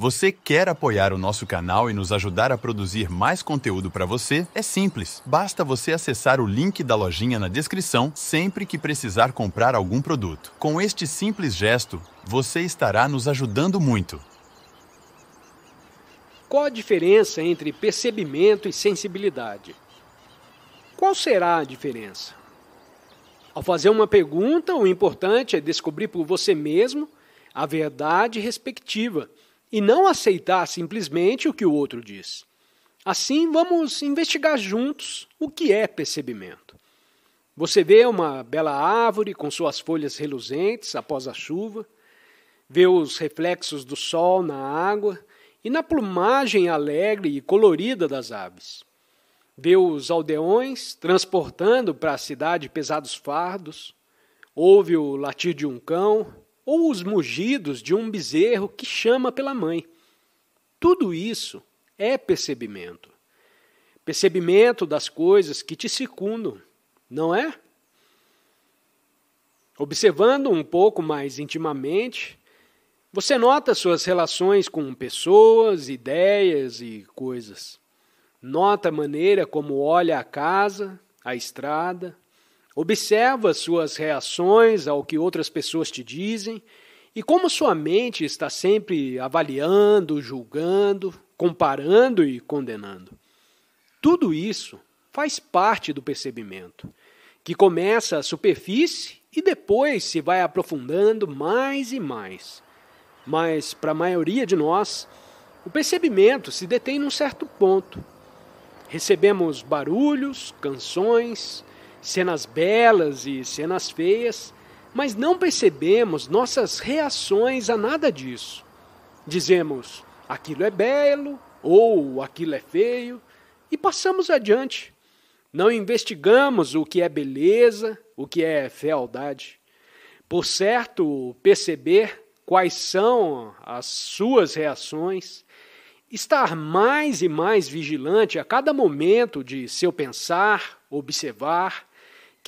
Você quer apoiar o nosso canal e nos ajudar a produzir mais conteúdo para você? É simples, basta você acessar o link da lojinha na descrição sempre que precisar comprar algum produto. Com este simples gesto, você estará nos ajudando muito. Qual a diferença entre percebimento e sensibilidade? Qual será a diferença? Ao fazer uma pergunta, o importante é descobrir por você mesmo a verdade respectiva e não aceitar simplesmente o que o outro diz. Assim, vamos investigar juntos o que é percebimento. Você vê uma bela árvore com suas folhas reluzentes após a chuva, vê os reflexos do sol na água e na plumagem alegre e colorida das aves. Vê os aldeões transportando para a cidade pesados fardos, ouve o latir de um cão, ou os mugidos de um bezerro que chama pela mãe. Tudo isso é percebimento. Percebimento das coisas que te circundam, não é? Observando um pouco mais intimamente, você nota suas relações com pessoas, ideias e coisas. Nota a maneira como olha a casa, a estrada, Observa suas reações ao que outras pessoas te dizem e como sua mente está sempre avaliando, julgando, comparando e condenando. Tudo isso faz parte do percebimento, que começa à superfície e depois se vai aprofundando mais e mais. Mas, para a maioria de nós, o percebimento se detém num certo ponto. Recebemos barulhos, canções, cenas belas e cenas feias, mas não percebemos nossas reações a nada disso. Dizemos, aquilo é belo ou aquilo é feio e passamos adiante. Não investigamos o que é beleza, o que é fealdade. Por certo, perceber quais são as suas reações, estar mais e mais vigilante a cada momento de seu pensar, observar,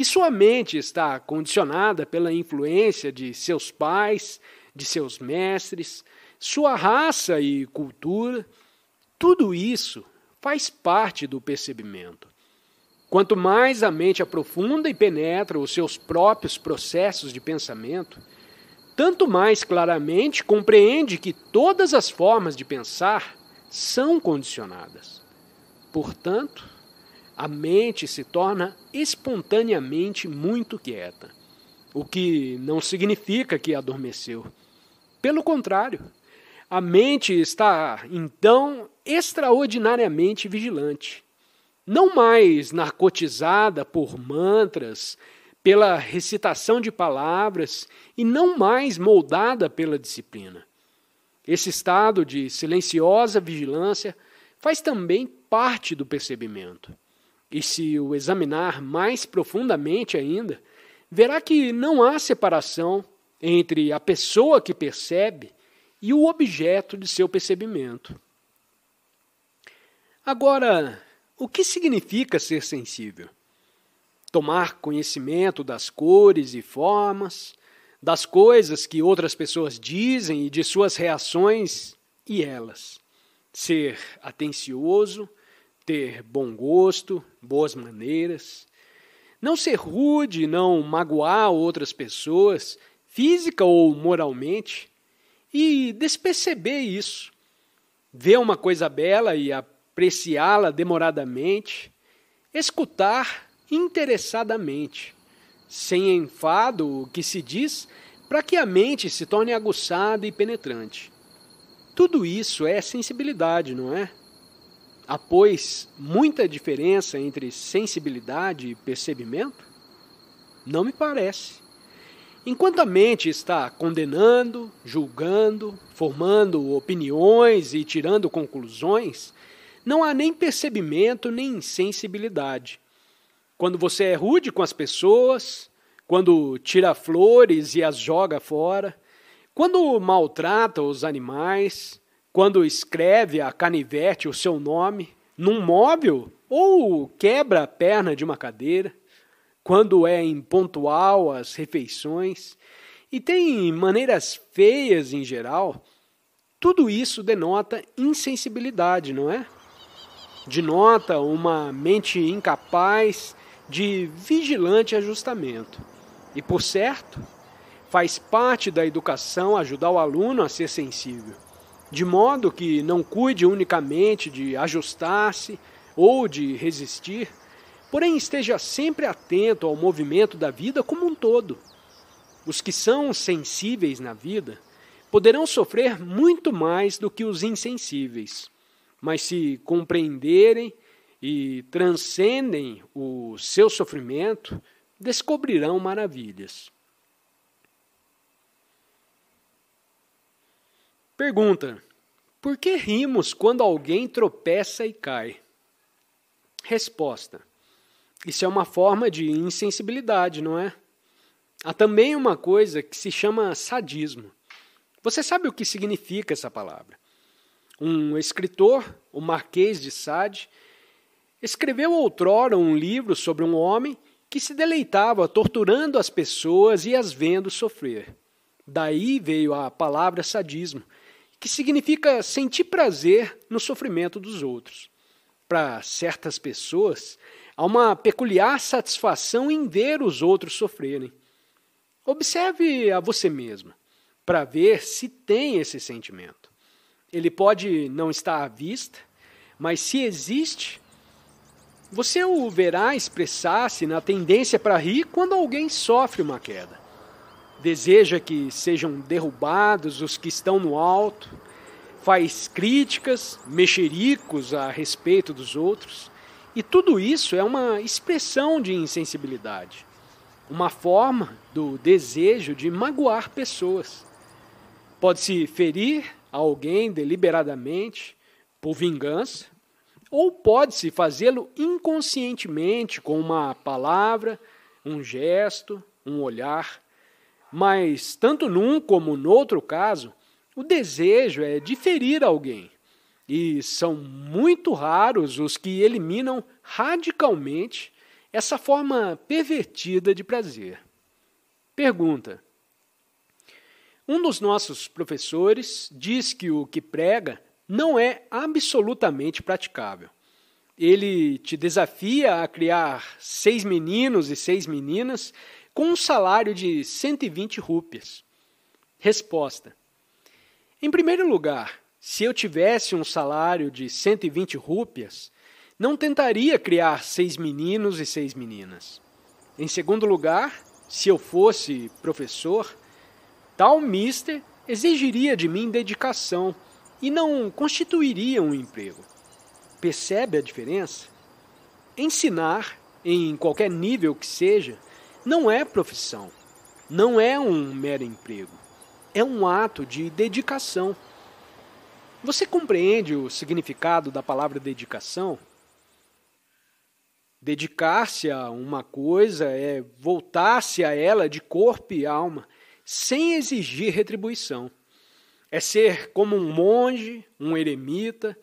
que sua mente está condicionada pela influência de seus pais, de seus mestres, sua raça e cultura. Tudo isso faz parte do percebimento. Quanto mais a mente aprofunda e penetra os seus próprios processos de pensamento, tanto mais claramente compreende que todas as formas de pensar são condicionadas. Portanto, a mente se torna espontaneamente muito quieta, o que não significa que adormeceu. Pelo contrário, a mente está, então, extraordinariamente vigilante, não mais narcotizada por mantras, pela recitação de palavras e não mais moldada pela disciplina. Esse estado de silenciosa vigilância faz também parte do percebimento. E se o examinar mais profundamente ainda, verá que não há separação entre a pessoa que percebe e o objeto de seu percebimento. Agora, o que significa ser sensível? Tomar conhecimento das cores e formas, das coisas que outras pessoas dizem e de suas reações e elas. Ser atencioso, ter bom gosto, boas maneiras, não ser rude, não magoar outras pessoas, física ou moralmente, e desperceber isso. Ver uma coisa bela e apreciá-la demoradamente, escutar interessadamente, sem enfado o que se diz, para que a mente se torne aguçada e penetrante. Tudo isso é sensibilidade, não é? Há, pois, muita diferença entre sensibilidade e percebimento? Não me parece. Enquanto a mente está condenando, julgando, formando opiniões e tirando conclusões, não há nem percebimento nem sensibilidade. Quando você é rude com as pessoas, quando tira flores e as joga fora, quando maltrata os animais, quando escreve a canivete o seu nome num móvel ou quebra a perna de uma cadeira, quando é impontual às refeições e tem maneiras feias em geral, tudo isso denota insensibilidade, não é? Denota uma mente incapaz de vigilante ajustamento. E por certo, faz parte da educação ajudar o aluno a ser sensível de modo que não cuide unicamente de ajustar-se ou de resistir, porém esteja sempre atento ao movimento da vida como um todo. Os que são sensíveis na vida poderão sofrer muito mais do que os insensíveis, mas se compreenderem e transcendem o seu sofrimento, descobrirão maravilhas. Pergunta: Por que rimos quando alguém tropeça e cai? Resposta: Isso é uma forma de insensibilidade, não é? Há também uma coisa que se chama sadismo. Você sabe o que significa essa palavra? Um escritor, o Marquês de Sade, escreveu outrora um livro sobre um homem que se deleitava torturando as pessoas e as vendo sofrer. Daí veio a palavra sadismo, que significa sentir prazer no sofrimento dos outros. Para certas pessoas, há uma peculiar satisfação em ver os outros sofrerem. Observe a você mesmo, para ver se tem esse sentimento. Ele pode não estar à vista, mas se existe, você o verá expressar-se na tendência para rir quando alguém sofre uma queda deseja que sejam derrubados os que estão no alto, faz críticas, mexericos a respeito dos outros, e tudo isso é uma expressão de insensibilidade, uma forma do desejo de magoar pessoas. Pode-se ferir alguém deliberadamente por vingança, ou pode-se fazê-lo inconscientemente com uma palavra, um gesto, um olhar mas, tanto num como no outro caso, o desejo é de ferir alguém. E são muito raros os que eliminam radicalmente essa forma pervertida de prazer. Pergunta: Um dos nossos professores diz que o que prega não é absolutamente praticável. Ele te desafia a criar seis meninos e seis meninas com um salário de 120 rúpias? Resposta: Em primeiro lugar, se eu tivesse um salário de 120 rúpias, não tentaria criar seis meninos e seis meninas. Em segundo lugar, se eu fosse professor, tal mister exigiria de mim dedicação e não constituiria um emprego. Percebe a diferença? Ensinar, em qualquer nível que seja, não é profissão, não é um mero emprego, é um ato de dedicação. Você compreende o significado da palavra dedicação? Dedicar-se a uma coisa é voltar-se a ela de corpo e alma, sem exigir retribuição. É ser como um monge, um eremita,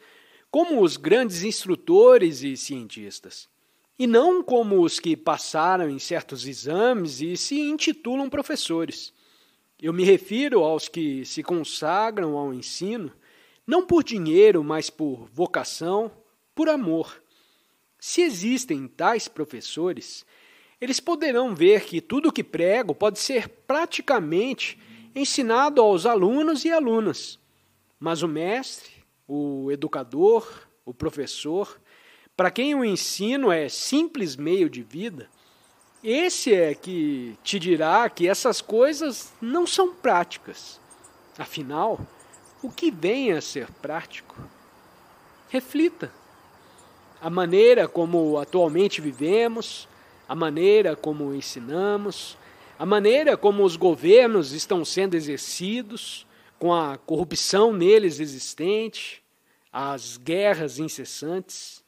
como os grandes instrutores e cientistas e não como os que passaram em certos exames e se intitulam professores. Eu me refiro aos que se consagram ao ensino, não por dinheiro, mas por vocação, por amor. Se existem tais professores, eles poderão ver que tudo o que prego pode ser praticamente ensinado aos alunos e alunas. Mas o mestre, o educador, o professor, para quem o ensino é simples meio de vida, esse é que te dirá que essas coisas não são práticas. Afinal, o que vem a ser prático? Reflita. A maneira como atualmente vivemos, a maneira como ensinamos, a maneira como os governos estão sendo exercidos, com a corrupção neles existente, as guerras incessantes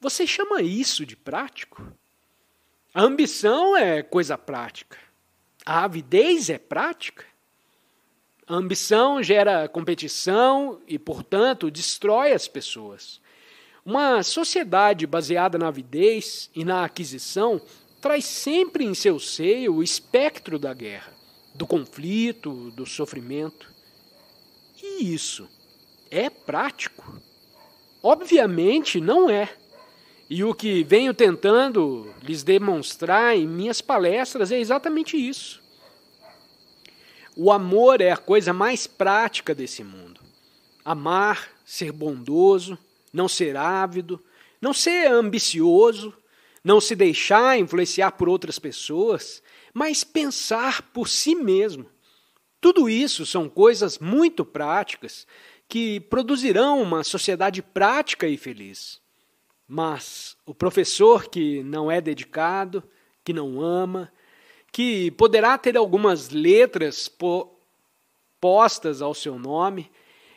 você chama isso de prático? A ambição é coisa prática. A avidez é prática. A ambição gera competição e, portanto, destrói as pessoas. Uma sociedade baseada na avidez e na aquisição traz sempre em seu seio o espectro da guerra, do conflito, do sofrimento. E isso é prático? Obviamente não é. E o que venho tentando lhes demonstrar em minhas palestras é exatamente isso. O amor é a coisa mais prática desse mundo. Amar, ser bondoso, não ser ávido, não ser ambicioso, não se deixar influenciar por outras pessoas, mas pensar por si mesmo. Tudo isso são coisas muito práticas que produzirão uma sociedade prática e feliz. Mas o professor que não é dedicado, que não ama, que poderá ter algumas letras po postas ao seu nome,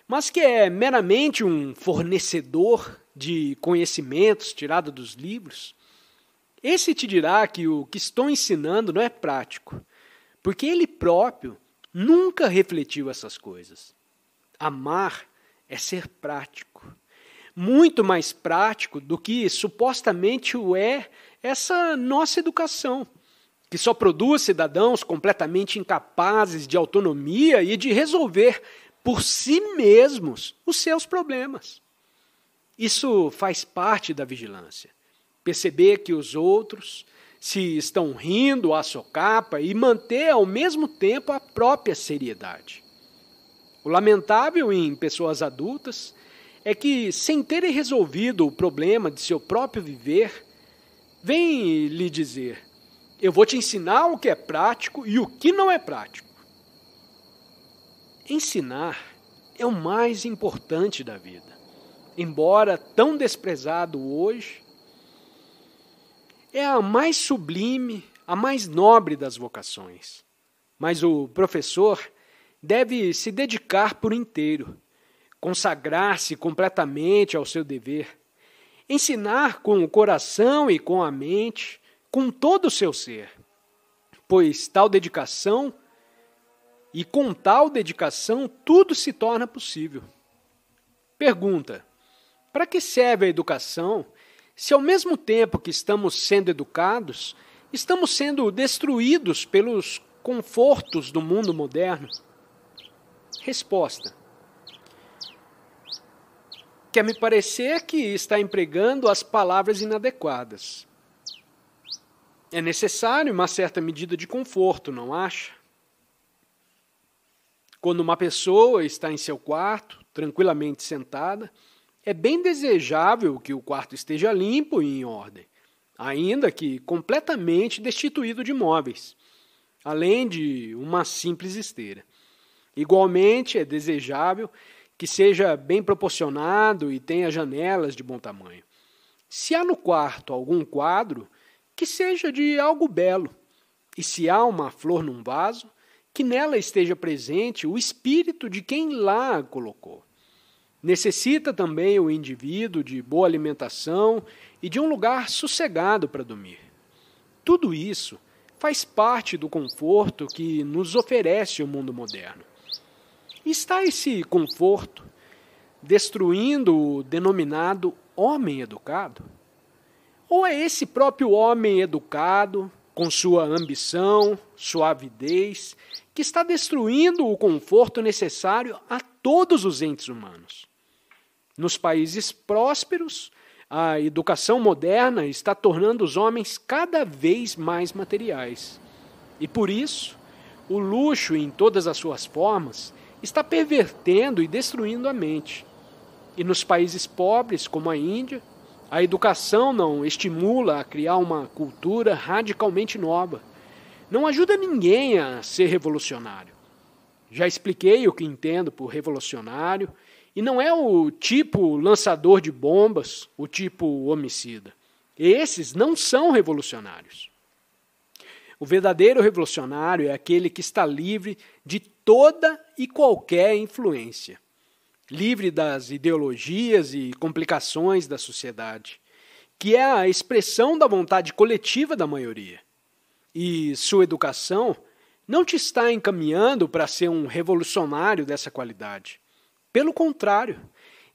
mas que é meramente um fornecedor de conhecimentos tirado dos livros, esse te dirá que o que estou ensinando não é prático, porque ele próprio nunca refletiu essas coisas. Amar é ser prático muito mais prático do que supostamente o é essa nossa educação, que só produz cidadãos completamente incapazes de autonomia e de resolver por si mesmos os seus problemas. Isso faz parte da vigilância. Perceber que os outros se estão rindo à socapa e manter ao mesmo tempo a própria seriedade. O lamentável em pessoas adultas é que, sem terem resolvido o problema de seu próprio viver, vem lhe dizer: Eu vou te ensinar o que é prático e o que não é prático. Ensinar é o mais importante da vida, embora tão desprezado hoje. É a mais sublime, a mais nobre das vocações. Mas o professor deve se dedicar por inteiro consagrar-se completamente ao seu dever, ensinar com o coração e com a mente, com todo o seu ser. Pois tal dedicação e com tal dedicação tudo se torna possível. Pergunta: para que serve a educação se ao mesmo tempo que estamos sendo educados, estamos sendo destruídos pelos confortos do mundo moderno? Resposta: quer me parecer que está empregando as palavras inadequadas. É necessário uma certa medida de conforto, não acha? Quando uma pessoa está em seu quarto, tranquilamente sentada, é bem desejável que o quarto esteja limpo e em ordem, ainda que completamente destituído de móveis, além de uma simples esteira. Igualmente é desejável que seja bem proporcionado e tenha janelas de bom tamanho. Se há no quarto algum quadro, que seja de algo belo. E se há uma flor num vaso, que nela esteja presente o espírito de quem lá a colocou. Necessita também o indivíduo de boa alimentação e de um lugar sossegado para dormir. Tudo isso faz parte do conforto que nos oferece o mundo moderno está esse conforto destruindo o denominado homem educado? Ou é esse próprio homem educado, com sua ambição, sua avidez, que está destruindo o conforto necessário a todos os entes humanos? Nos países prósperos, a educação moderna está tornando os homens cada vez mais materiais. E por isso, o luxo, em todas as suas formas, está pervertendo e destruindo a mente. E nos países pobres, como a Índia, a educação não estimula a criar uma cultura radicalmente nova. Não ajuda ninguém a ser revolucionário. Já expliquei o que entendo por revolucionário, e não é o tipo lançador de bombas, o tipo homicida. Esses não são revolucionários. O verdadeiro revolucionário é aquele que está livre de toda e qualquer influência, livre das ideologias e complicações da sociedade, que é a expressão da vontade coletiva da maioria. E sua educação não te está encaminhando para ser um revolucionário dessa qualidade. Pelo contrário,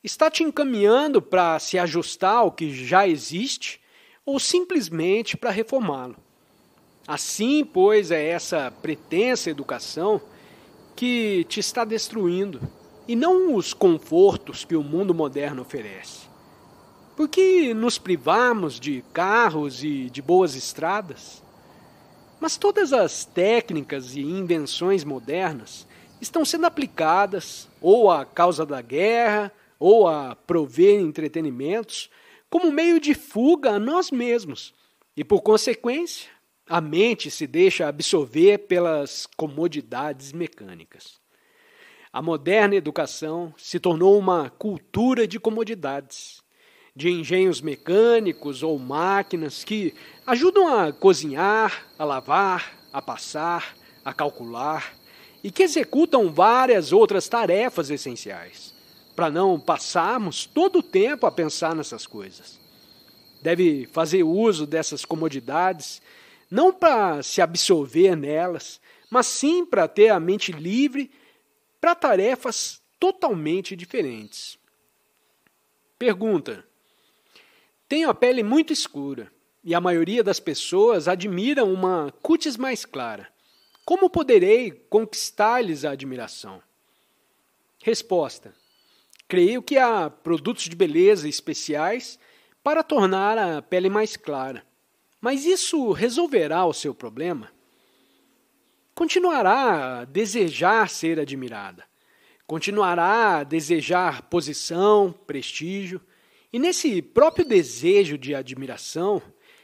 está te encaminhando para se ajustar ao que já existe ou simplesmente para reformá-lo. Assim, pois, é essa pretensa educação que te está destruindo, e não os confortos que o mundo moderno oferece. Porque nos privamos de carros e de boas estradas? Mas todas as técnicas e invenções modernas estão sendo aplicadas ou à causa da guerra, ou a prover entretenimentos, como meio de fuga a nós mesmos e, por consequência, a mente se deixa absorver pelas comodidades mecânicas. A moderna educação se tornou uma cultura de comodidades, de engenhos mecânicos ou máquinas que ajudam a cozinhar, a lavar, a passar, a calcular e que executam várias outras tarefas essenciais, para não passarmos todo o tempo a pensar nessas coisas. Deve fazer uso dessas comodidades não para se absorver nelas, mas sim para ter a mente livre para tarefas totalmente diferentes. Pergunta: Tenho a pele muito escura e a maioria das pessoas admira uma cutis mais clara. Como poderei conquistar-lhes a admiração? Resposta: Creio que há produtos de beleza especiais para tornar a pele mais clara. Mas isso resolverá o seu problema? Continuará a desejar ser admirada, continuará a desejar posição, prestígio, e nesse próprio desejo de admiração,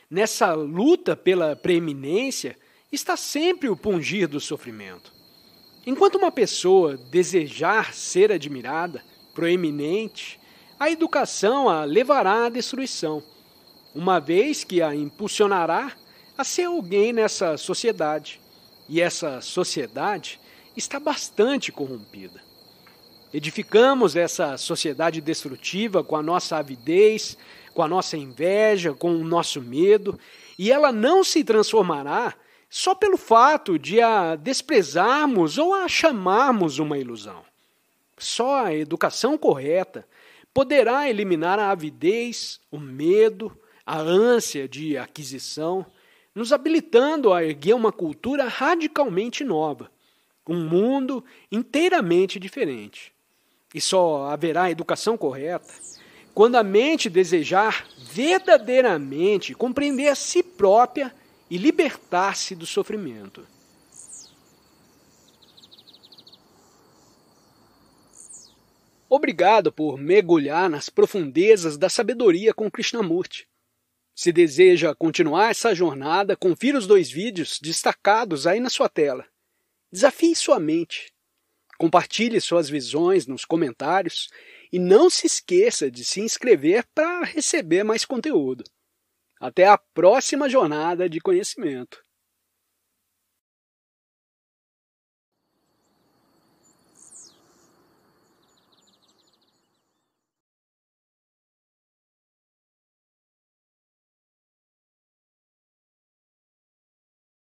nessa luta pela preeminência, está sempre o pungir do sofrimento. Enquanto uma pessoa desejar ser admirada, proeminente, a educação a levará à destruição uma vez que a impulsionará a ser alguém nessa sociedade. E essa sociedade está bastante corrompida. Edificamos essa sociedade destrutiva com a nossa avidez, com a nossa inveja, com o nosso medo, e ela não se transformará só pelo fato de a desprezarmos ou a chamarmos uma ilusão. Só a educação correta poderá eliminar a avidez, o medo, a ânsia de aquisição, nos habilitando a erguer uma cultura radicalmente nova, um mundo inteiramente diferente. E só haverá educação correta quando a mente desejar verdadeiramente compreender a si própria e libertar-se do sofrimento. Obrigado por mergulhar nas profundezas da sabedoria com Krishnamurti. Se deseja continuar essa jornada, confira os dois vídeos destacados aí na sua tela. Desafie sua mente. Compartilhe suas visões nos comentários e não se esqueça de se inscrever para receber mais conteúdo. Até a próxima jornada de conhecimento.